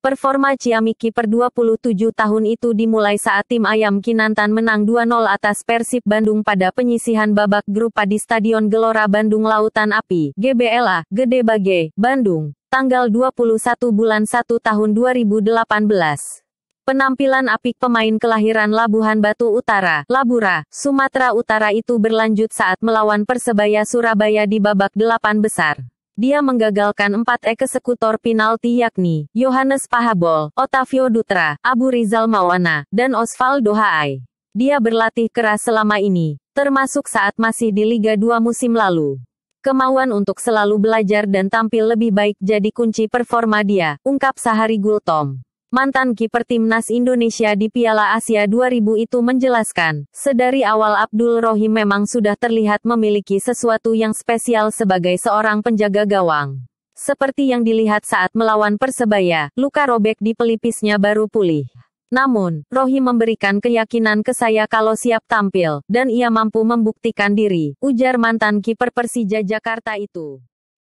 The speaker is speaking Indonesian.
Performa Ciamiki per 27 tahun itu dimulai saat tim Ayam Kinantan menang 2-0 atas Persib Bandung pada penyisihan babak grup di Stadion Gelora Bandung Lautan Api, GBLA, Gede Bage, Bandung, tanggal 21 bulan 1 tahun 2018. Penampilan apik pemain kelahiran Labuhan Batu Utara, Labura, Sumatera Utara itu berlanjut saat melawan Persebaya Surabaya di babak delapan besar dia menggagalkan empat eksekutor penalti yakni Johannes Pahabol, Otavio Dutra, Abu Rizal Mawana, dan Osvaldo Haai. Dia berlatih keras selama ini, termasuk saat masih di Liga 2 musim lalu. Kemauan untuk selalu belajar dan tampil lebih baik jadi kunci performa dia, ungkap Sahari Gultom. Mantan kiper timnas Indonesia di Piala Asia 2000 itu menjelaskan, sedari awal Abdul Rohim memang sudah terlihat memiliki sesuatu yang spesial sebagai seorang penjaga gawang. Seperti yang dilihat saat melawan Persebaya, luka robek di pelipisnya baru pulih. Namun, Rohim memberikan keyakinan ke saya kalau siap tampil, dan ia mampu membuktikan diri, ujar mantan kiper Persija Jakarta itu.